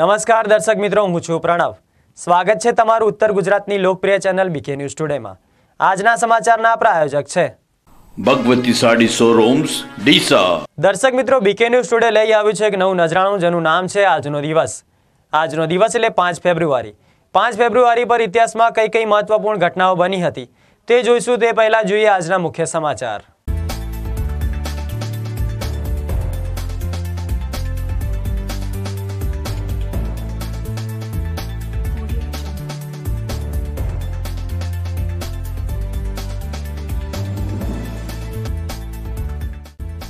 નમસ્કાર દર્શક મિત્રો હું છું પ્રણવ સ્વાગત છે તમારું ઉત્તર ગુજરાતની લોકપ્રિય ચેનલ બીકે ન્યૂઝ ટુડેમાં આજના સમાચારના પ્રાયોજક છે ભગવતી સાડી શોરૂમ્સ ડીસા દર્શક મિત્રો બીકે ન્યૂઝ ટુડે લઈ આવ્યું છે એક નવું નજરાણું જેનું નામ છે આજનો દિવસ આજનો દિવસ એટલે પાંચ ફેબ્રુઆરી પાંચ ફેબ્રુઆરી પર ઇતિહાસમાં કઈ કઈ મહત્વપૂર્ણ ઘટનાઓ બની હતી તે જોઈશું તે પહેલાં જોઈએ આજના મુખ્ય સમાચાર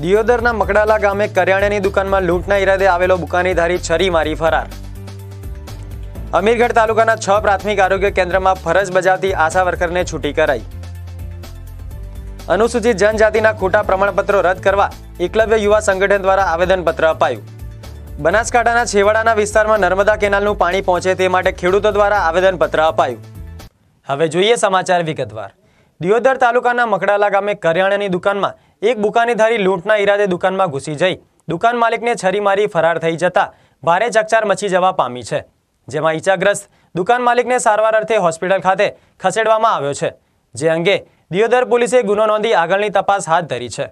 દિયોદરના મકડાલા ગામે કરિયાણાની દુકાનમાં લૂંટના ઈરાદે આવેલો બુકાનીધારી છરી મારી ફરાર અમીરગઢ તાલુકાના છ પ્રાથમિક આરોગ્ય કેન્દ્રમાં ફરજ બજાવતી આશા વર્કરને છૂટી કરાઈ અનુસૂચિત જનજાતિના ખોટા પ્રમાણપત્રો રદ કરવા એકલવ્ય યુવા સંગઠન દ્વારા આવેદનપત્ર અપાયું બનાસકાંઠાના છેવાડાના વિસ્તારમાં નર્મદા કેનાલનું પાણી પહોંચે તે માટે ખેડૂતો દ્વારા આવેદનપત્ર અપાયું હવે જોઈએ સમાચાર વિગતવાર દિયોદર તાલુકાના મકડાલા ગામે કરિયાણાની દુકાનમાં એક બુકાનીધારી લૂંટના ઈરાદે દુકાનમાં ઘૂસી જઈ દુકાન માલિકને છરી મારી ફરાર થઈ જતા ભારે ચકચાર મચી જવા પામી છે જેમાં ઈચાગ્રસ્ત દુકાન માલિકને સારવાર અર્થે હોસ્પિટલ ખાતે ખસેડવામાં આવ્યો છે જે અંગે દિયોદર પોલીસે ગુનો નોંધી આગળની તપાસ હાથ ધરી છે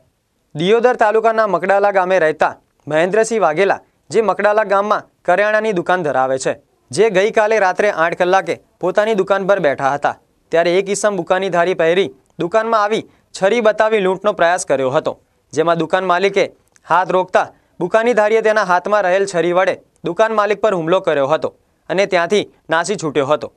દિયોદર તાલુકાના મકડાલા ગામે રહેતા મહેન્દ્રસિંહ વાઘેલા જે મકડાલા ગામમાં કરિયાણાની દુકાન ધરાવે છે જે ગઈકાલે રાત્રે આઠ કલાકે પોતાની દુકાન પર બેઠા હતા ત્યારે એક ઈસમ બુકાની ધારી પહેરી દુકાનમાં આવી છરી બતાવી લૂંટનો પ્રયાસ કર્યો હતો જેમાં દુકાન માલિકે હાથ રોકતા બુકાનીધારીએ તેના હાથમાં રહેલ છરી વડે દુકાન માલિક પર હુમલો કર્યો હતો અને ત્યાંથી નાસી છૂટ્યો હતો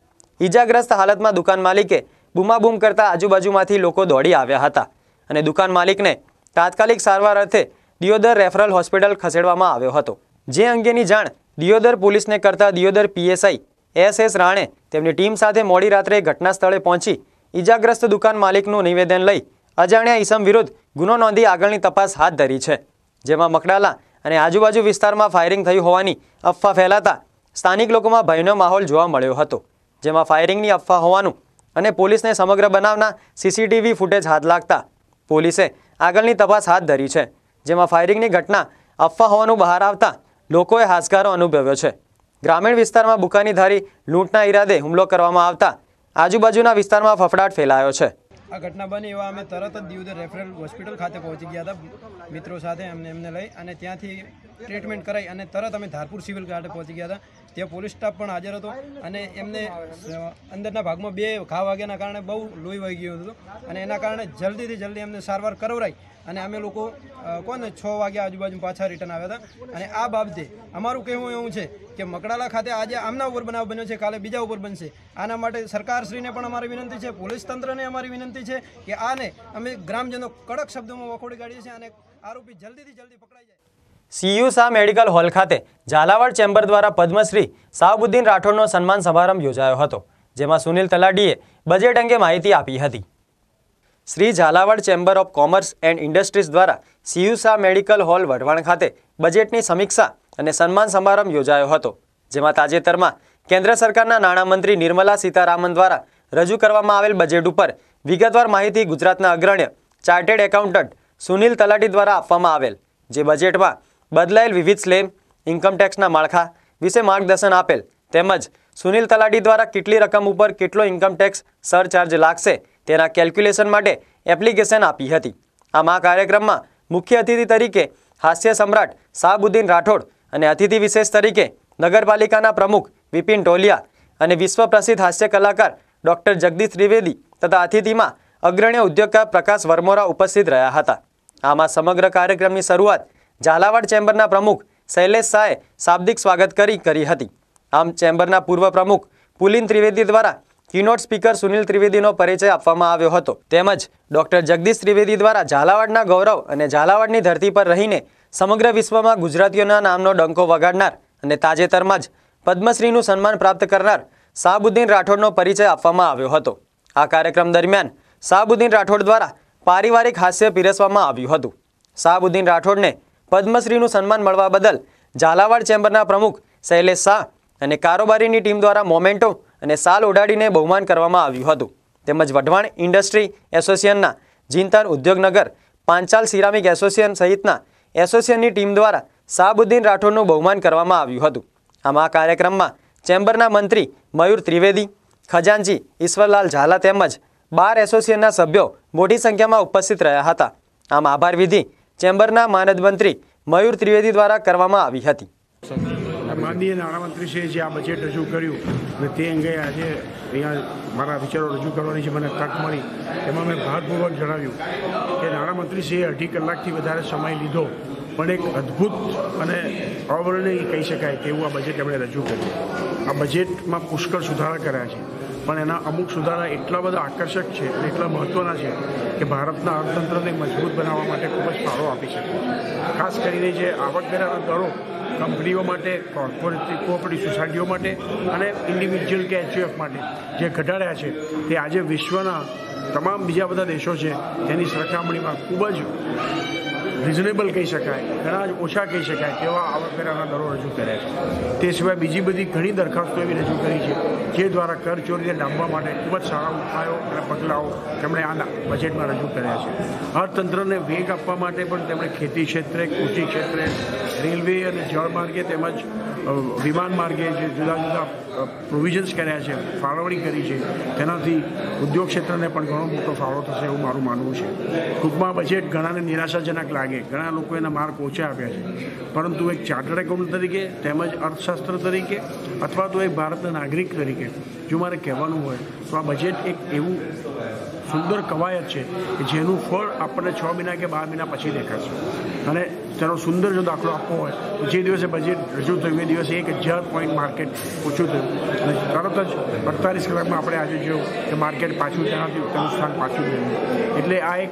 ઈજાગ્રસ્ત હાલતમાં દુકાન માલિકે બૂમાબૂમ કરતા આજુબાજુમાંથી લોકો દોડી આવ્યા હતા અને દુકાન માલિકને તાત્કાલિક સારવાર અર્થે દિયોદર રેફરલ હોસ્પિટલ ખસેડવામાં આવ્યો હતો જે અંગેની જાણ દિયોદર પોલીસને કરતા Diyodar PSI S S Rane તેમની ટીમ સાથે મોડી રાત્રે ઘટના સ્થળે પહોંચી ઇજાગ્રસ્ત દુકાન માલિકનું નિવેદન લઈ અજાણ્યા ઈસમ વિરુદ્ધ ગુનો નોંધી આગળની તપાસ હાથ ધરી છે જેમાં મકડાલા અને આજુબાજુ વિસ્તારમાં ફાયરિંગ થયું હોવાની અફવા ફેલાતા સ્થાનિક લોકોમાં ભયનો માહોલ જોવા મળ્યો હતો જેમાં ફાયરિંગની અફવા હોવાનું અને પોલીસને સમગ્ર બનાવના સીસીટીવી ફૂટેજ હાથ લાગતા પોલીસે આગળની તપાસ હાથ ધરી છે જેમાં ફાયરિંગની ઘટના અફવા હોવાનું બહાર આવતા લોકોએ હાશકારો અનુભવ્યો છે ગ્રામીણ વિસ્તારમાં બુકાની ધારી લૂંટના ઈરાદે હુમલો કરવામાં આવતા આજુબાજુના વિસ્તારમાં ફફડાટ ફેલાયો છે આ ઘટના બની એવા અમે તરત જ દીવદર રેફરલ હોસ્પિટલ ખાતે પહોંચી ગયા હતા મિત્રો સાથે અમને એમને લઈ અને ત્યાંથી ટ્રીટમેન્ટ કરાઈ અને તરત અમે ધારપુર સિવિલ ખાતે પહોંચી ગયા હતા તે પોલીસ સ્ટાફ પણ હાજર હતો અને એમને અંદરના ભાગમાં બે ઘા વાગ્યાના કારણે બહુ લોહી વહી ગયું હતું અને એના કારણે જલ્દીથી જલ્દી એમને સારવાર કરવરાઈ અને અમે લોકો કોને છ વાગ્યા આજુબાજુ પાછા રિટર્ન આવ્યા હતા અને આ બાબતે અમારું કહેવું એવું છે કે મકડાલા ખાતે આજે આમના ઉપર બનાવ બન્યો છે કાલે બીજા ઉપર બનશે આના માટે સરકારશ્રીને પણ અમારી વિનંતી છે પોલીસ તંત્રને અમારી વિનંતી છે કે આને અમે ગ્રામજનો કડક શબ્દોમાં વખોડી કાઢીએ છીએ અને આરોપી જલ્દીથી જલ્દી પકડાઈ જાય સીયુ શાહ મેડિકલ હોલ ખાતે ઝાલાવાડ ચેમ્બર દ્વારા પદ્મશ્રી સાહબુદ્દીન રાઠોડનો સન્માન સમારંભ યોજાયો હતો જેમાં સુનિલ તલાડીએ બજેટ અંગે માહિતી આપી હતી Shri Zalawad chamber of commerce and industries દ્વારા CU Shah medical hall Wadhwan ખાતે બજેટની સમીક્ષા અને સન્માન સમારંભ યોજાયો હતો જેમાં તાજેતરમાં કેન્દ્ર સરકારના નાણામંત્રી નિર્મલા સીતારામન દ્વારા રજૂ કરવામાં આવેલ બજેટ ઉપર વિગતવાર માહિતી ગુજરાતના અગ્રણ્ય ચાર્ટેડ એકાઉન્ટન્ટ સુનિલ તલાટી દ્વારા આપવામાં આવેલ જે બજેટમાં બદલાયેલ વિવિધ સ્લેબ ઇન્કમટેક્સના માળખા વિશે માર્ગદર્શન આપેલ તેમજ સુનિલ તલાટી દ્વારા કેટલી રકમ ઉપર કેટલો ઇન્કમટેક્સ સરચાર્જ લાગશે તેના કેલ્ક્યુલેશન માટે એપ્લિકેશન આપી હતી આમ આ કાર્યક્રમમાં મુખ્ય અતિથિ તરીકે હાસ્ય સમ્રાટ શાહબુદ્દીન રાઠોડ અને અતિથિ વિશેષ તરીકે નગરપાલિકાના પ્રમુખ વિપિન ટોલિયા અને વિશ્વ પ્રસિદ્ધ હાસ્ય કલાકાર ડૉક્ટર જગદીશ ત્રિવેદી તથા અતિથિમાં અગ્રણ્ય ઉદ્યોગકાર પ્રકાશ વર્મોરા ઉપસ્થિત રહ્યા હતા આમાં સમગ્ર કાર્યક્રમની શરૂઆત ઝાલાવાડ ચેમ્બરના પ્રમુખ શૈલેષ શાહે શાબ્દિક સ્વાગત કરી કરી હતી આમ ચેમ્બરના પૂર્વ પ્રમુખ પુલિન ત્રિવેદી દ્વારા કિનોટ સ્પીકર સુનિલ ત્રિવેદીનો પરિચય આપવામાં આવ્યો હતો તેમજ ડોક્ટર જગદીશ ત્રિવેદી દ્વારા ઝાલાવાડના ગૌરવ અને ઝાલાવાડની ધરતી પર રહીને સમગ્ર વિશ્વમાં ગુજરાતીઓના નામનો ડંકો વગાડનાર અને તાજેતરમાં જ પદ્મશ્રીનું સન્માન પ્રાપ્ત કરનાર શાહબુદ્દીન રાઠોડનો પરિચય આપવામાં આવ્યો હતો આ કાર્યક્રમ દરમિયાન શાહબુદ્દીન રાઠોડ દ્વારા પારિવારિક હાસ્ય પીરસવામાં આવ્યું હતું શાહબુદ્દીન રાઠોડને પદ્મશ્રીનું સન્માન મળવા બદલ ઝાલાવાડ ચેમ્બરના પ્રમુખ શૈલેષ શાહ અને કારોબારીની ટીમ દ્વારા મોમેન્ટો અને સાલ ઉડાડીને બહુમાન કરવામાં આવ્યું હતું તેમજ વઢવાણ ઇન્ડસ્ટ્રી એસોસિએશનના જીનતાર ઉદ્યોગનગર પાંચાલ સિરામિક એસોસિએશન સહિતના એસોસિએશનની ટીમ દ્વારા શાહબુદ્દીન રાઠોડનું બહુમાન કરવામાં આવ્યું હતું આમ આ કાર્યક્રમમાં ચેમ્બરના મંત્રી મયુર ત્રિવેદી ખજાનજી ઈશ્વરલાલ ઝાલા તેમજ બાર એસોસિએશનના સભ્યો મોટી સંખ્યામાં ઉપસ્થિત રહ્યા હતા આમ આભાર વિધિ ચેમ્બરના માનદ મંત્રી મયુર ત્રિવેદી દ્વારા કરવામાં આવી હતી માનનીય નાણામંત્રીશ્રીએ જે આ બજેટ રજૂ કર્યું અને તે અંગે આજે અહીંયા મારા વિચારો રજૂ કરવાની જે મને તક મળી એમાં મેં ભારપૂર્વક જણાવ્યું કે નાણામંત્રીશ્રીએ અઢી કલાકથી વધારે સમય લીધો પણ એક અદ્ભુત અને અવર્ણનીય કહી શકાય તેવું આ બજેટ એમણે રજૂ કર્યું આ બજેટમાં પુષ્કળ સુધારા કર્યા છે પણ એના અમુક સુધારા એટલા બધા આકર્ષક છે અને એટલા મહત્ત્વના છે કે ભારતના અર્થતંત્રને મજબૂત બનાવવા માટે ખૂબ જ ફાળો આપી શકે ખાસ કરીને જે આવકવેરાના દરો કંપનીઓ માટે કોર્પોરેટિવ કોઓપરેટિવ સોસાયટીઓ માટે અને ઇન્ડિવિજ્યુઅલ કે એચયુએફ માટે જે ઘટાડ્યા છે તે આજે વિશ્વના તમામ બીજા બધા દેશો છે તેની સરખામણીમાં ખૂબ જ રિઝનેબલ કહી શકાય ઘણા જ ઓછા કહી શકાય તેવા આવકવેરાના દરો રજૂ કર્યા છે તે સિવાય બીજી બધી ઘણી દરખાસ્તો એવી રજૂ કરી છે જે દ્વારા કરચોરીને ડામવા માટે ખૂબ જ સારા ઉપાયો અને પગલાઓ તેમણે આના બજેટમાં રજૂ કર્યા છે અર્થતંત્રને વેગ આપવા માટે પણ તેમણે ખેતી ક્ષેત્રે કૃષિ ક્ષેત્રે રેલવે અને જળમાર્ગે તેમજ વિમાન માર્ગે જે જુદા જુદા પ્રોવિઝન્સ કર્યા છે ફાળવણી કરી છે તેનાથી ઉદ્યોગ ક્ષેત્રને પણ ઘણો મોટો ફાળો થશે એવું મારું માનવું છે ટૂંકમાં બજેટ ઘણાને નિરાશાજનક લાગે ઘણા લોકો એના માર્ક ઓછા આપ્યા છે પરંતુ એક ચાર્ટર્ડ એકાઉન્ટ તરીકે તેમજ અર્થશાસ્ત્ર તરીકે અથવા તો એક ભારતના નાગરિક તરીકે જો મારે કહેવાનું હોય તો આ બજેટ એક એવું સુંદર કવાયત છે કે જેનું ફળ આપણને છ મહિના કે બાર મહિના પછી દેખાશે અને તેનો સુંદર જો દાખલો આપવો હોય જે દિવસે બજેટ રજૂ થયું એ દિવસે એક હજાર પોઈન્ટ માર્કેટ ઓછું થયું અને તરત જ અડતાલીસ કલાકમાં આપણે આજે જોયું કે માર્કેટ પાછું તેનાથી તેનું સ્થાન પાછું થયું એટલે આ એક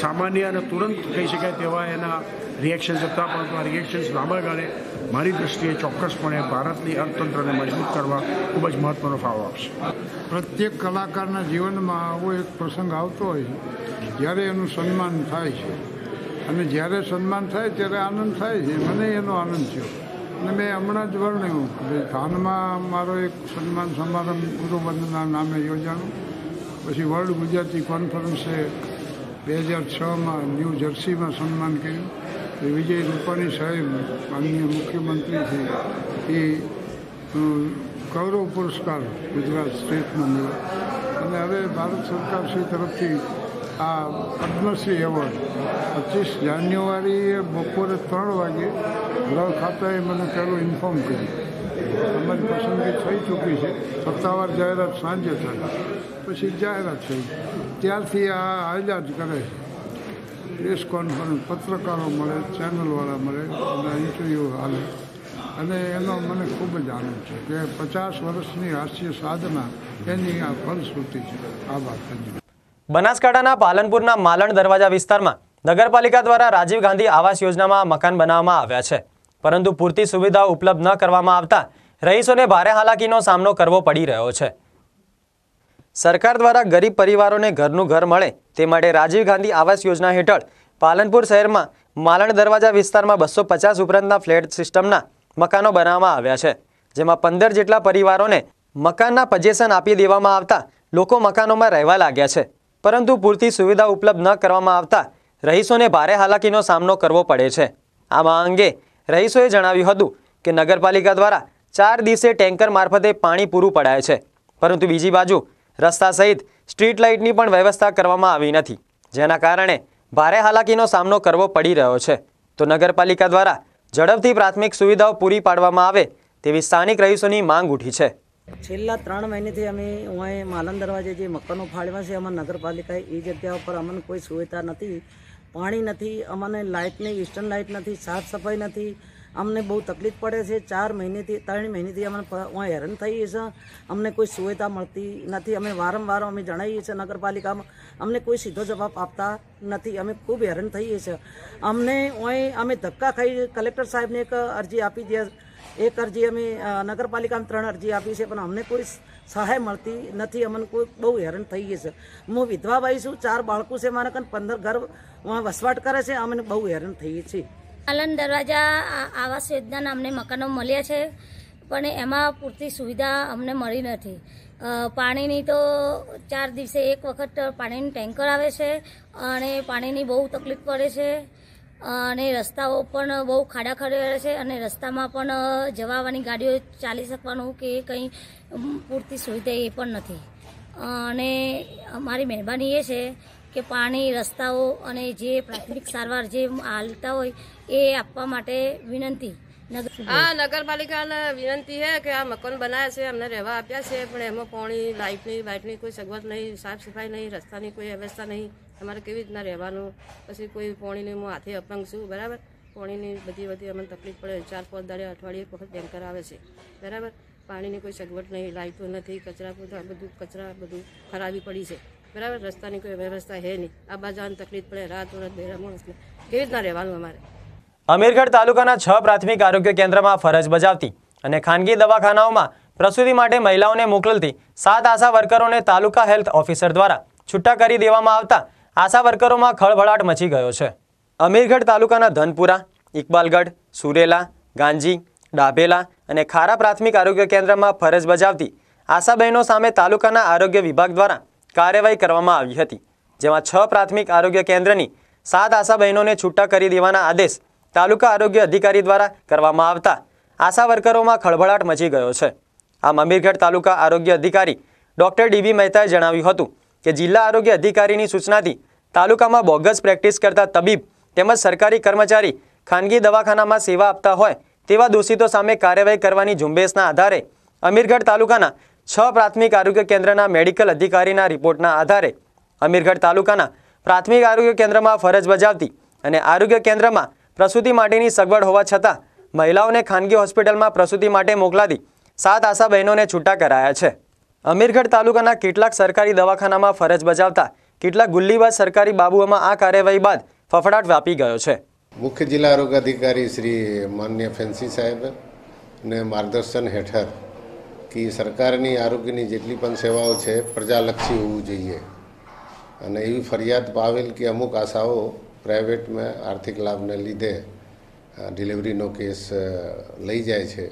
સામાન્ય અને તુરંત કહી શકાય તેવા એના રિએક્શન્સ હતા પરંતુ આ રિએક્શન્સ લાંબા ગાળે મારી દ્રષ્ટિએ ચોક્કસપણે ભારતની અર્થતંત્રને મજબૂત કરવા ખૂબ જ મહત્ત્વનો ફાળો આપશે પ્રત્યેક કલાકારના જીવનમાં આવો એક પ્રસંગ આવતો હોય જ્યારે એનું સન્માન થાય છે અને જ્યારે સન્માન થાય ત્યારે આનંદ થાય છે મને એનો આનંદ થયો અને મેં હમણાં જ વર્ણ્યું કે મારો એક સન્માન સમારંભ ગુરુવંદના નામે યોજાણો પછી વર્લ્ડ ગુજરાતી કોન્ફરન્સે બે હજાર છમાં ન્યૂ જર્સીમાં સન્માન કર્યું એ વિજય રૂપાણી સાહેબ માનનીય મુખ્યમંત્રી છે એ ગૌરવ પુરસ્કાર ગુજરાત સ્ટેટનો મળ્યો અને હવે ભારત સરકાર શ્રી તરફથી આ પદ્મશ્રી એવોર્ડ પચીસ જાન્યુઆરીએ બપોરે ત્રણ વાગે ગૃહ ખાતાએ મને પહેલું ઇન્ફોર્મ કર્યું તમારી પસંદગી થઈ ચૂકી છે સત્તાવાર જાહેરાત સાંજે થઈ પછી જાહેરાત થઈ ત્યારથી આ આજા જ કરે છે પ્રેસ કોન્ફરન્સ પત્રકારો મળે ચેનલવાળા મળે અને ઇન્ટરવ્યૂ હાલે અને એનો મને ખૂબ જ આનંદ છે કે પચાસ વર્ષની હાસ્ય સાધના એની આ ફલશ્રુતિ છે આ વાત બનાસકાંઠાના પાલનપુરના માલણ દરવાજા વિસ્તારમાં નગરપાલિકા દ્વારા રાજીવ ગાંધી આવાસ યોજનામાં મકાન બનાવવામાં આવ્યા છે પરંતુ પૂરતી સુવિધાઓ ઉપલબ્ધ ન કરવામાં આવતા રહીશોને ભારે હાલાકીનો સામનો કરવો પડી રહ્યો છે સરકાર દ્વારા ગરીબ પરિવારોને ઘરનું ઘર મળે તે માટે રાજીવ ગાંધી આવાસ યોજના હેઠળ પાલનપુર શહેરમાં માલણ દરવાજા વિસ્તારમાં બસો પચાસ ઉપરાંતના ફ્લેટ સિસ્ટમના મકાનો બનાવવામાં આવ્યા છે જેમાં પંદર જેટલા પરિવારોને મકાનના પજેશન આપી દેવામાં આવતા લોકો મકાનોમાં રહેવા લાગ્યા છે પરંતુ પૂરતી સુવિધા ઉપલબ્ધ ન કરવામાં આવતા રહીશોને ભારે હાલાકીનો સામનો કરવો પડે છે આમાં અંગે રહીશોએ જણાવ્યું હતું કે નગરપાલિકા દ્વારા ચાર દિવસે ટેન્કર મારફતે પાણી પૂરું પડાય છે પરંતુ બીજી બાજુ રસ્તા સહિત સ્ટ્રીટ લાઇટની પણ વ્યવસ્થા કરવામાં આવી નથી જેના કારણે ભારે હાલાકીનો સામનો કરવો પડી રહ્યો છે તો નગરપાલિકા દ્વારા ઝડપથી પ્રાથમિક સુવિધાઓ પૂરી પાડવામાં આવે તેવી સ્થાનિક રહીશોની માંગ ઉઠી છે છેલ્લા ત્રણ મહિનેથી અમે અહીં માલન દરવાજે જે મકાનો ફાળવ્યા છે અમારા નગરપાલિકાએ એ જગ્યા ઉપર અમને કોઈ સુવિધા નથી પાણી નથી અમને લાઇટની ઇસ્ટર્ન લાઇટ નથી સાફ સફાઈ નથી અમને બહુ તકલીફ પડે છે ચાર મહિનેથી ત્રણ મહિનેથી અમને હું હેરાન થઈએ છીએ અમને કોઈ સુવિધા મળતી નથી અમે વારંવાર અમે જણાવીએ છીએ નગરપાલિકામાં અમને કોઈ સીધો જવાબ આપતા નથી અમે ખૂબ હેરાન થઈએ છીએ અમને અહીં અમે ધક્કા ખાઈ કલેક્ટર સાહેબને એક અરજી આપી દે એક અરજી અમે નગરપાલિકામાં ત્રણ અરજી આપી છે પણ અમને કોઈ સહાય મળતી નથી અમને કોઈ બહુ હેરાન થઈ ગઈ છે હું વિધવા ભાઈ છું ચાર બાળકો છે મારા કન પંદર ઘર વસવાટ કરે છે અમને બહુ હેરાન થઈએ છીએ પાલન દરવાજા આવાસ યોજનાના અમને મકાનો મળ્યા છે પણ એમાં પૂરતી સુવિધા અમને મળી નથી પાણીની તો ચાર દિવસે એક વખત પાણીનું ટેન્કર આવે છે અને પાણીની બહુ તકલીફ પડે છે અને રસ્તાઓ પણ બહુ ખાડા ખાડા છે અને રસ્તામાં પણ જવાવાની ગાડીઓ ચાલી શકવાનું કે કંઈ પૂરતી સુવિધા એ પણ નથી અને મારી મહેરબાની એ છે કે પાણી રસ્તાઓ અને જે પ્રાથમિક સારવાર જે હાલતા હોય એ આપવા માટે વિનંતી આ નગરપાલિકાને વિનંતી છે કે આ મકન બનાય છે અમને રહેવા આપ્યા છે પણ એમાં પાણી લાઈફ નથી વાટણી કોઈ સગવડ નથી સાફ સફાઈ નથી રસ્તાની કોઈ વ્યવસ્થા નથી અમારે કેવી જ ના રહેવાનું પછી કોઈ પાણીને હું હાથે અપંગ છું બરાબર પાણીની બધી બધી અમને તકલીફ પડે ચાર પાંચ દરિયા અઠવાડિયે ખૂબ જનકાર આવે છે બરાબર પાણીની કોઈ સગવડ નથી લાઈટો નથી કચરા બધું બધું કચરા બધું ખરાબી પડી છે બરાબર રસ્તાની કોઈ વ્યવસ્થા હેની આ બજાન તકલીફ પડે રાત દિવસ બેરા માણસ કેવી જ ના રહેવાનું અમારે અમીરગઢ તાલુકાના છ પ્રાથમિક આરોગ્ય કેન્દ્રમાં ફરજ બજાવતી અને ખાનગી દવાખાનાઓમાં પ્રસુતિ માટે મહિલાઓને મોકલતી સાત આશા વર્કરોને તાલુકા હેલ્થ ઓફિસર દ્વારા છૂટા કરી દેવામાં આવતા આશા વર્કરોમાં ખળભળાટ મચી ગયો છે અમીરગઢ તાલુકાના ધનપુરા ઇકબાલગઢ સુરેલા ગાંજી ડાભેલા અને ખારા પ્રાથમિક આરોગ્ય કેન્દ્રમાં ફરજ બજાવતી આશાબહેનો સામે તાલુકાના આરોગ્ય વિભાગ દ્વારા કાર્યવાહી કરવામાં આવી હતી જેમાં છ પ્રાથમિક આરોગ્ય કેન્દ્રની સાત આશાબહેનોને છૂટા કરી દેવાના આદેશ તાલુકા આરોગ્ય અધિકારી દ્વારા કરવામાં આવતા આશા વર્કરોમાં ખળભળાટ મચી ગયો છે આમ અમીરગઢ તાલુકા આરોગ્ય અધિકારી ડોક્ટર ડીબી મહેતાએ જણાવ્યું હતું કે જિલ્લા આરોગ્ય અધિકારીની સૂચનાથી તાલુકામાં બોગસ પ્રેક્ટિસ કરતા તબીબ તેમજ સરકારી કર્મચારી ખાનગી દવાખાનામાં સેવા આપતા હોય તેવા દોષિતો સામે કાર્યવાહી કરવાની ઝુંબેશના આધારે અમીરગઢ તાલુકાના છ પ્રાથમિક આરોગ્ય કેન્દ્રના મેડિકલ અધિકારીના રિપોર્ટના આધારે અમીરગઢ તાલુકાના પ્રાથમિક આરોગ્ય કેન્દ્રમાં ફરજ બજાવતી અને આરોગ્ય કેન્દ્રમાં પ્રસૂતિ માટેની સગવડ હોવા છતાં મહિલાઓને ખાનગી હોસ્પિટલમાં પ્રસૂતિ માટે મોકલાતી સાત આશા બહેનોને છૂટા કરાયા છે અમીરગઢ તાલુકાના કેટલાક સરકારી દવાખાનામાં ફરજ બજાવતા કેટલાક ગુલ્લીબાજ સરકારી બાબુઓમાં આ કાર્યવાહી બાદ ફફડાટ વ્યાપી ગયો છે મુખ્ય જિલ્લા આરોગ્ય અધિકારી શ્રી માન્ય ફેન્સી સાહેબ ને માર્ગદર્શન હેઠળ કે સરકારની આરોગ્યની જેટલી પણ સેવાઓ છે પ્રજાલક્ષી હોવું જોઈએ અને એવી ફરિયાદ પાવેલ કે અમુક આશાઓ પ્રાઇવેટમાં આર્થિક લાભને લીધે ડિલિવરીનો કેસ લઈ જાય છે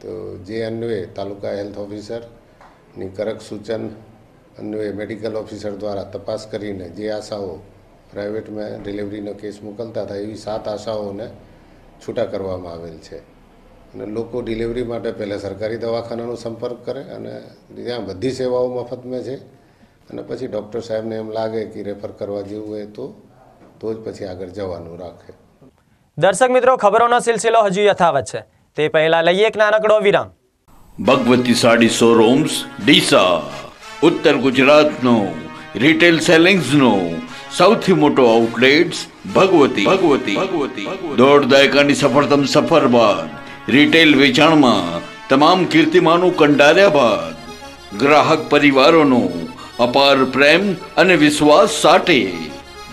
તો જે અન્વયે તાલુકા હેલ્થ ઓફિસરની કરક સૂચન અન્વયે મેડિકલ ઓફિસર દ્વારા તપાસ કરીને જે આશાઓ પ્રાઇવેટમાં ડિલિવરીનો કેસ મોકલતા હતા એવી સાત આશાઓને છૂટા કરવામાં આવેલ છે અને લોકો ડિલિવરી માટે પહેલાં સરકારી દવાખાનાનો સંપર્ક કરે અને ત્યાં બધી સેવાઓ મફતમાં છે અને પછી ડૉક્ટર સાહેબને એમ લાગે કે રેફર કરવા જેવું હોય તો તો જ પછી આગળ જવાનું રાખે દર્શક મિત્રો ખબરોનો સિલસિલો હજુ યથાવત છે તે પહેલા લઈએ એક નાનકડો વિરામ ભગવતી સાડી શોરૂમ્સ ડીસા ઉત્તર ગુજરાતનો રિટેલ સેલિંગ્સનો સૌથી મોટો આઉટલેટ્સ ભગવતી ભગવતી ભગવતી દોઢ દાયકાની સફળતમ સફર બાદ રિટેલ વેચાણમાં તમામ કીર્તિમાનું કંડાર્યા બાદ ગ્રાહક પરિવારોનો અપાર પ્રેમ અને વિશ્વાસ સાટે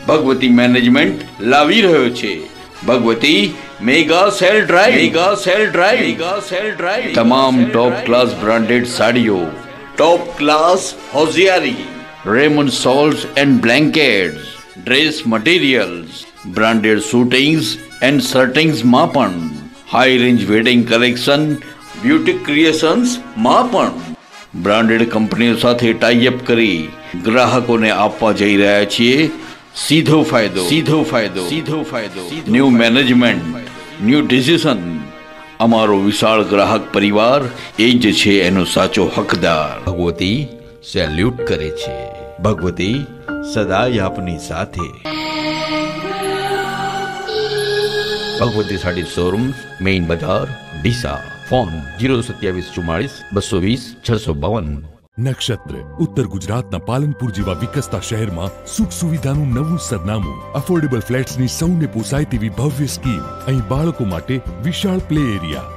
ભગવતી મેનેજમેન્ટ લાવી રહ્યો છે Bhagwati mega sale drive mega sale drive mega sale drive તમામ ટોપ ક્લાસ બ્રાન્ડેડ સાડીઓ ટોપ ક્લાસ હોઝિયારી રેમન સોલ્ટ and blankets dress materials branded suitings and શર્ટિંગ્સમાં પણ high range wedding collection beauty ક્રિએશન્સમાં પણ બ્રાન્ડેડ કંપનીઓ સાથે ટાઈઅપ કરી ગ્રાહકોને આપવા જઈ રહ્યા છીએ સીધો ફાયદો સીધો ફાયદો સીધો ફાયદો ન્યૂ મેનેજમેન્ટ ન્યૂ ડિસિઝન અમારો વિશાળ ગ્રાહક પરિવાર એ જ છે એનો સાચો હકદાર ભગવતી સેલ્યુટ કરે છે ભગવતી સદાય આપની સાથે ભગવતી સાડી શોરૂમ મેઇન બજાર ડીસા ફોન જીરો સત્યાવીસ ચુમ્માળીસ બસો વીસ છસો બાવન નક્ષત્ર ઉત્તર ગુજરાતના પાલનપુર જેવા વિકસતા શહેરમાં સુખ સુવિધાનું નવું સરનામું અફોર્ડેબલ ફ્લેટ્સની સૌને પોસાય તેવી ભવ્ય સ્કીમ અહીં બાળકો માટે વિશાળ પ્લે એરિયા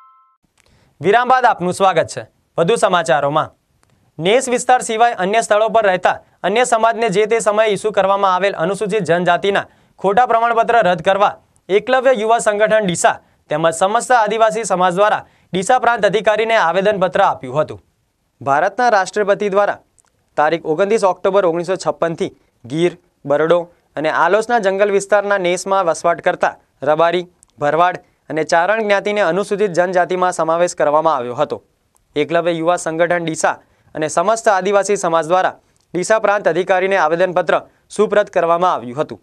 વિરામ બાદ આપનું સ્વાગત છે વધુ સમાચારોમાં નેસ વિસ્તાર સિવાય અન્ય સ્થળો પર રહેતા અન્ય સમાજને જે તે સમયે ઇસ્યુ કરવામાં આવેલ અનુસૂચિત જનજાતિના ખોટા પ્રમાણપત્ર રદ કરવા એકલવ્ય યુવા સંગઠન ડીસા તેમજ સમસ્ત આદિવાસી સમાજ દ્વારા ડીસા પ્રાંત અધિકારીને આવેદનપત્ર આપ્યું હતું ભારતના રાષ્ટ્રપતિ દ્વારા તારીખ ઓગણત્રીસ ઓક્ટોબર ઓગણીસો છપ્પનથી ગીર બરડો અને આલોસના જંગલ વિસ્તારના નેસમાં વસવાટ કરતા રબારી ભરવાડ અને ચારણ જ્ઞાતિને અનુસૂચિત જનજાતિમાં સમાવેશ કરવામાં આવ્યો હતો એકલવ્ય યુવા સંગઠન ડીસા અને સમસ્ત આદિવાસી સમાજ દ્વારા ડીસા પ્રાંત અધિકારીને આવેદનપત્ર સુપ્રત કરવામાં આવ્યું હતું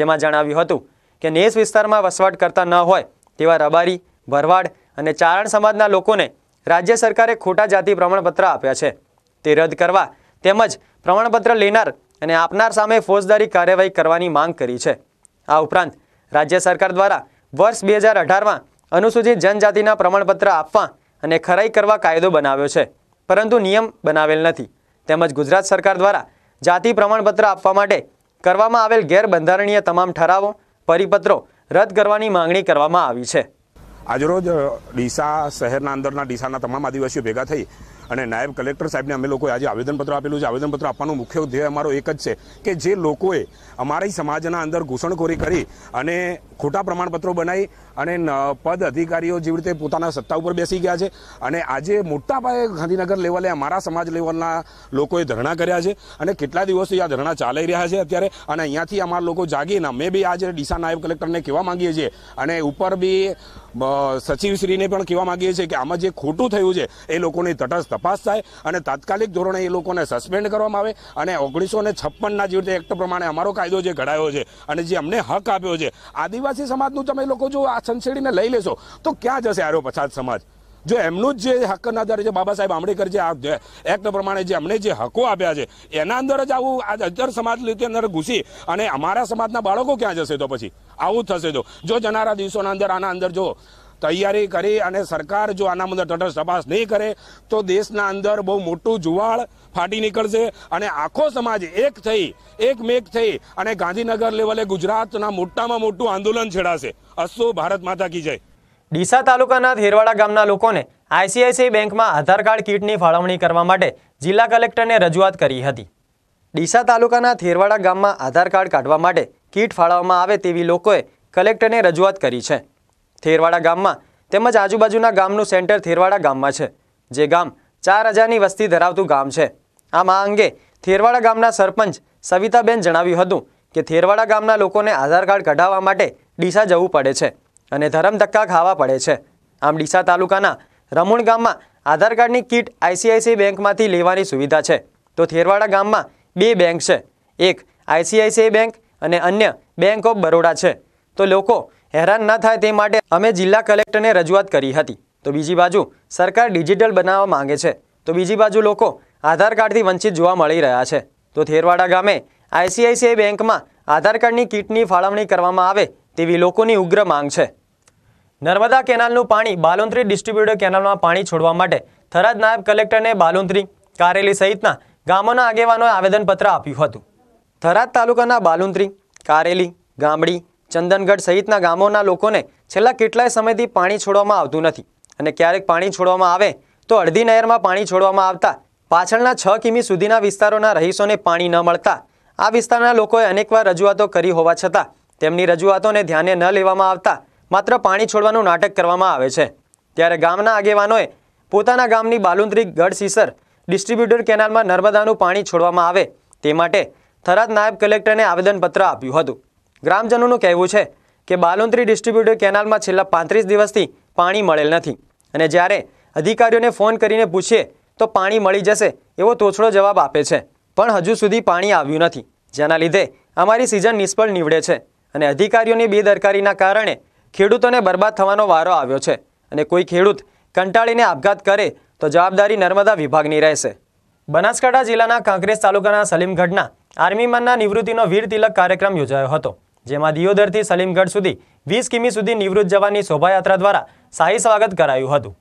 જેમાં જણાવ્યું હતું કે નેસ વિસ્તારમાં વસવાટ કરતા ન હોય તેવા રબારી ભરવાડ અને ચારણ સમાજના લોકોને રાજ્ય સરકારે ખોટા જાતિ પ્રમાણપત્ર આપ્યા છે તે રદ કરવા તેમજ પ્રમાણપત્ર લેનાર અને આપનાર સામે ફોજદારી કાર્યવાહી કરવાની માંગ કરી છે આ ઉપરાંત રાજ્ય સરકાર દ્વારા વર્ષ બે હજાર અઢારમાં અનુસૂચિત જનજાતિના પ્રમાણપત્ર આપવા અને ખરાઈ કરવા કાયદો બનાવ્યો છે પરંતુ નિયમ બનાવેલ નથી તેમજ ગુજરાત સરકાર દ્વારા જાતિ પ્રમાણપત્ર આપવા માટે કરવામાં આવેલ ગેરબંધારણીય તમામ ઠરાવો પરિપત્રો રદ કરવાની માંગણી કરવામાં આવી છે આજરોજ ડીસા શહેરના અંદરના ડીસાના તમામ આદિવાસીઓ ભેગા થઈ અને નાયબ કલેક્ટર સાહેબને અમે લોકોએ આજે આવેદનપત્ર આપેલું છે આવેદનપત્ર આપવાનો મુખ્ય ઉદ્દેશ અમારો એક જ છે કે જે લોકોએ અમારી સમાજના અંદર ઘૂસણખોરી કરી અને ખોટા પ્રમાણપત્રો બનાવી અને પદ અધિકારીઓ જેવી રીતે પોતાના સત્તા ઉપર બેસી ગયા છે અને આજે મોટા પાયે ગાંધીનગર લેવલે અમારા સમાજ લેવલના લોકોએ ધરણા કર્યા છે અને કેટલા દિવસથી આ ધરણા ચાલી રહ્યા છે અત્યારે અને અહીંયાથી અમારા લોકો જાગીને અમે બી આજે ડીસા નાયબ કલેક્ટરને કહેવા માંગીએ છીએ અને ઉપર બી સચિવશ્રીને પણ કહેવા માંગીએ છીએ કે આમાં જે ખોટું થયું છે એ લોકોની તટસ્થ તપાસ થાય અને તાત્કાલિક ધોરણે એ લોકોને સસ્પેન્ડ કરવામાં આવે અને ઓગણીસો ને છપ્પનના જે રીતે એક્ટ પ્રમાણે અમારો કાયદો જે ઘડાયો છે અને જે અમને હક આપ્યો છે આદિવાસી સમાજનું તમે લોકો જો આ સંછેડીને લઈ લેશો તો ક્યાં જશે આરો પછાત સમાજ જો એમનું જ જે હકના આધારે જે બાબા સાહેબ આંબેડકર જે આ એક્ટ પ્રમાણે જે અમને જે હકો આપ્યા છે એના અંદર જ આવું આ અજર સમાજ અંદર ઘૂસી અને અમારા સમાજના બાળકો ક્યાં જશે તો પછી આવું થશે જો જો જનારા દિવસોના અંદર આના અંદર જો તૈયારી કરી અને સરકાર જો આના અંદર તટસ્થ તપાસ નહીં કરે તો દેશના અંદર બહુ મોટું જુવાળ ફાટી નીકળશે અને આખો સમાજ એક થઈ એક મેક થઈ અને ગાંધીનગર લેવલે ગુજરાતના મોટામાં મોટું આંદોલન છેડાશે અસો ભારત માતા કી જય ડીસા તાલુકાના થેરવાડા ગામના લોકોને આઈસીઆઈસીઆઈ બેંકમાં આધાર કાર્ડ કીટની ફાળવણી કરવા માટે જિલ્લા કલેક્ટરને રજૂઆત કરી હતી ડીસા તાલુકાના થેરવાડા ગામમાં આધાર કાર્ડ કાઢવા માટે કીટ ફાળવવામાં આવે તેવી લોકોએ કલેક્ટરને રજૂઆત કરી છે થેરવાડા ગામમાં તેમજ આજુબાજુના ગામનું સેન્ટર થેરવાડા ગામમાં છે જે ગામ ચાર હજારની વસ્તી ધરાવતું ગામ છે આમ આ અંગે થેરવાડા ગામના સરપંચ સવિતાબેન જણાવ્યું હતું કે થેરવાડા ગામના લોકોને આધાર કાર્ડ કઢાવવા માટે ડીસા જવું પડે છે અને ધરમ ધક્કા ખાવા પડે છે આમ ડીસા તાલુકાના રમુણ ગામમાં આધાર કાર્ડની કીટ આઈસીઆઈસીઆઈ બેંકમાંથી લેવાની સુવિધા છે તો થેરવાડા ગામમાં બે બેંક છે એક આઈસીઆઈસીઆઈ બેંક અને અન્ય બેંક ઓફ બરોડા છે તો લોકો હેરાન ન થાય તે માટે અમે જિલ્લા કલેક્ટરને રજૂઆત કરી હતી તો બીજી બાજુ સરકાર ડિજિટલ બનાવવા માંગે છે તો બીજી બાજુ લોકો આધાર કાર્ડથી વંચિત જોવા મળી રહ્યા છે તો થેરવાડા ગામે આઈસીઆઈસીઆઈ બેંકમાં આધાર કાર્ડની કીટની ફાળવણી કરવામાં આવે તેવી લોકોની ઉગ્ર માંગ છે નર્મદા કેનાલનું પાણી બાલુંત્રી ડિસ્ટ્રીબ્યુટર કેનાલમાં પાણી છોડવા માટે થરાદ નાયબ કલેક્ટરને બાલુંત્રી કારેલી સહિતના ગામોના આગેવાનોએ આવેદનપત્ર આપ્યું હતું થરાદ તાલુકાના બાલુંત્રી કારેલી ગામડી ચંદનગઢ સહિતના ગામોના લોકોને છેલ્લા કેટલાય સમયથી પાણી છોડવામાં આવતું નથી અને ક્યારેક પાણી છોડવામાં આવે તો અડધી નહેરમાં પાણી છોડવામાં આવતા પાછળના છ કિમી સુધીના વિસ્તારોના રહીશોને પાણી ન મળતા આ વિસ્તારના લોકોએ અનેકવાર રજૂઆતો કરી હોવા છતાં તેમની રજૂઆતોને ધ્યાને ન લેવામાં આવતા માત્ર પાણી છોડવાનું નાટક કરવામાં આવે છે ત્યારે ગામના આગેવાનોએ પોતાના ગામની બાલુંદ્રી ગઢસીસર ડિસ્ટ્રીબ્યુટર કેનાલમાં નર્મદાનું પાણી છોડવામાં આવે તે માટે થરાદ નાયબ કલેક્ટરને આવેદનપત્ર આપ્યું હતું ગ્રામજનોનું કહેવું છે કે બાલુંત્રી ડિસ્ટ્રીબ્યુટર કેનાલમાં છેલ્લા પાંત્રીસ દિવસથી પાણી મળેલ નથી અને જ્યારે અધિકારીઓને ફોન કરીને પૂછીએ તો પાણી મળી જશે એવો તોછડો જવાબ આપે છે પણ હજુ સુધી પાણી આવ્યું નથી જેના લીધે અમારી સિઝન નિષ્ફળ નીવડે છે અને અધિકારીઓની બેદરકારીના કારણે ખેડૂતોને બરબાદ થવાનો વારો આવ્યો છે અને કોઈ ખેડૂત કંટાળીને આપઘાત કરે તો જવાબદારી નર્મદા વિભાગની રહેશે બનાસકાંઠા જિલ્લાના કાંકરેજ તાલુકાના સલીમગઢના આર્મીમાનના નિવૃત્તિનો વીર તિલક કાર્યક્રમ યોજાયો હતો જેમાં દિયોદરથી સલીમગઢ સુધી વીસ કિમી સુધી નિવૃત્ત જવાની શોભાયાત્રા દ્વારા શાહી સ્વાગત કરાયું હતું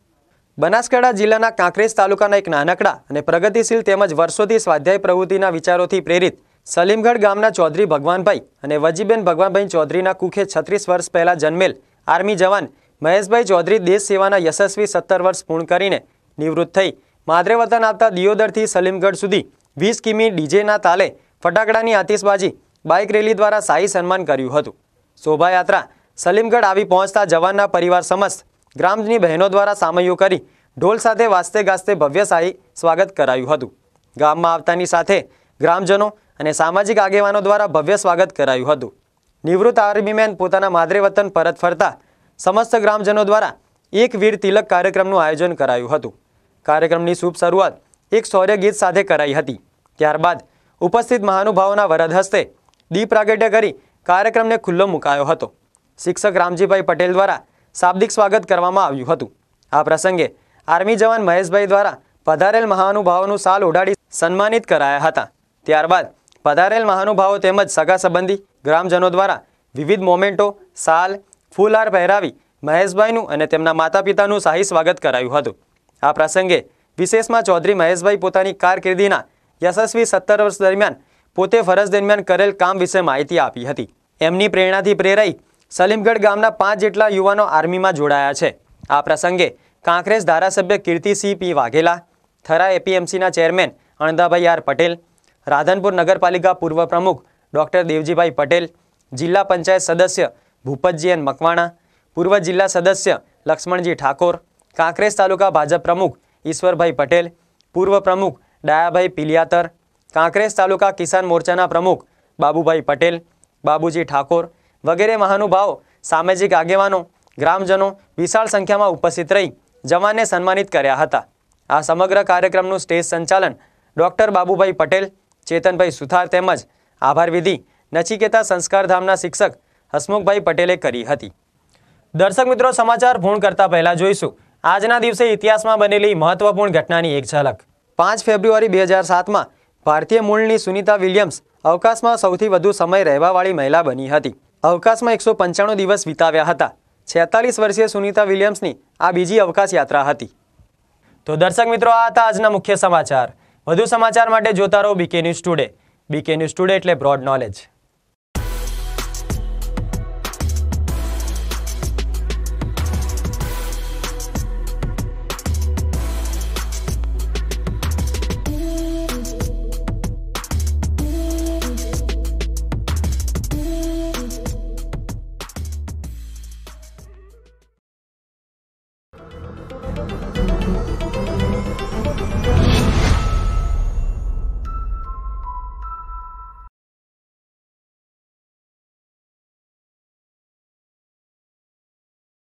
બનાસકાંઠા જિલ્લાના કાંકરેજ તાલુકાના એક નાનકડા અને પ્રગતિશીલ તેમજ વર્ષોથી સ્વાધ્યાય પ્રવૃત્તિના વિચારોથી પ્રેરિત સલીમગઢ ગામના ચૌધરી ભગવાનભાઈ અને વજીબેન ભગવાનભાઈ ચૌધરીના કુખે છત્રીસ વર્ષ પહેલાં જન્મેલ આર્મી જવાન મહેશભાઈ ચૌધરી દેશ સેવાના યશસ્વી સત્તર વર્ષ પૂર્ણ કરીને નિવૃત્ત થઈ માદરે વતન આપતા દિયોદરથી સલીમગઢ સુધી વીસ કિમી ડીજેના તાલે ફટાકડાની આતિશબાજી બાઇક રેલી દ્વારા શાહી સન્માન કર્યું હતું શોભાયાત્રા સલીમગઢ આવી પહોંચતા જવાનના પરિવાર સમસ્ત ગ્રામની બહેનો દ્વારા સામૈયો કરી ઢોલ સાથે વાસ્તે ગાસ્તે શાહી સ્વાગત કરાયું હતું ગામમાં આવતાની સાથે ગ્રામજનો અને સામાજિક આગેવાનો દ્વારા ભવ્ય સ્વાગત કરાયું હતું નિવૃત્ત આર્મીમેન પોતાના માદરે વતન પરત ફરતા સમસ્ત ગ્રામજનો દ્વારા એક વીર તિલક કાર્યક્રમનું આયોજન કરાયું હતું કાર્યક્રમની શુભ શરૂઆત એક શૌર્ય ગીત સાથે કરાઈ હતી ત્યારબાદ ઉપસ્થિત મહાનુભાવોના વરદ હસ્તે દીપ પ્રાગટ્ય કરી કાર્યક્રમને ખુલ્લો મુકાયો હતો શિક્ષક રામજીભાઈ પટેલ દ્વારા શાબ્દિક સ્વાગત કરવામાં આવ્યું હતું આ પ્રસંગે આર્મી જવાન મહેશભાઈ દ્વારા પધારેલ મહાનુભાવોનું સાલ ઉડાડી સન્માનિત કરાયા હતા ત્યારબાદ પધારેલ મહાનુભાવો તેમજ સગા સંબંધી ગ્રામજનો દ્વારા વિવિધ મોમેન્ટો સાલ ફૂલહાર પહેરાવી મહેશભાઈનું અને તેમના માતા પિતાનું શાહી સ્વાગત કરાયું હતું આ પ્રસંગે વિશેષમાં ચૌધરી મહેશભાઈ પોતાની કારકિર્દીના યશસ્વી સત્તર વર્ષ દરમિયાન પોતે ફરજ દરમિયાન કરેલ કામ વિશે માહિતી આપી હતી એમની પ્રેરણાથી પ્રેરાઈ સલીમગઢ ગામના પાંચ જેટલા યુવાનો આર્મીમાં જોડાયા છે આ પ્રસંગે કાંકરેજ ધારાસભ્ય કીર્તિસિંહ પી વાઘેલા થરા એપીએમસીના ચેરમેન અણદાભાઈ આર પટેલ રાધનપુર નગરપાલિકા પૂર્વ પ્રમુખ ડૉક્ટર દેવજીભાઈ પટેલ જિલ્લા પંચાયત સદસ્ય ભૂપતજી એન મકવાણા પૂર્વ જિલ્લા સદસ્ય લક્ષ્મણજી ઠાકોર કાંકરેજ તાલુકા ભાજપ પ્રમુખ ઈશ્વરભાઈ પટેલ પૂર્વ પ્રમુખ ડાયાભાઈ પિલિયાતર કાંકરેજ તાલુકા કિસાન મોરચાના પ્રમુખ બાબુભાઈ પટેલ બાબુજી ઠાકોર વગેરે મહાનુભાવો સામાજિક આગેવાનો ગ્રામજનો વિશાળ સંખ્યામાં ઉપસ્થિત રહી જવાનને સન્માનિત કર્યા હતા આ સમગ્ર કાર્યક્રમનું સ્ટેજ સંચાલન ડૉક્ટર બાબુભાઈ પટેલ ચેતનભાઈ સુથાર તેમજ આભાર વિધિ નચિકેતા સંસ્કારધામના શિક્ષક હસમુખભાઈ પટેલે કરી હતી દર્શક મિત્રો સમાચાર પૂર્ણ કરતા પહેલાં જોઈશું આજના દિવસે ઇતિહાસમાં બનેલી મહત્વપૂર્ણ ઘટનાની એક ઝલક પાંચ ફેબ્રુઆરી બે હજાર સાતમાં ભારતીય મૂળની સુનિતા વિલિયમ્સ અવકાશમાં સૌથી વધુ સમય રહેવાવાળી મહિલા બની હતી અવકાશમાં એકસો પંચાણું દિવસ વિતાવ્યા હતા છેતાલીસ વર્ષીય સુનિતા વિલિયમ્સની આ બીજી અવકાશ યાત્રા હતી તો દર્શક મિત્રો આ હતા આજના મુખ્ય સમાચાર વધુ સમાચાર માટે જોતા રહો BK news today BK news today એટલે બ્રોડ નોલેજ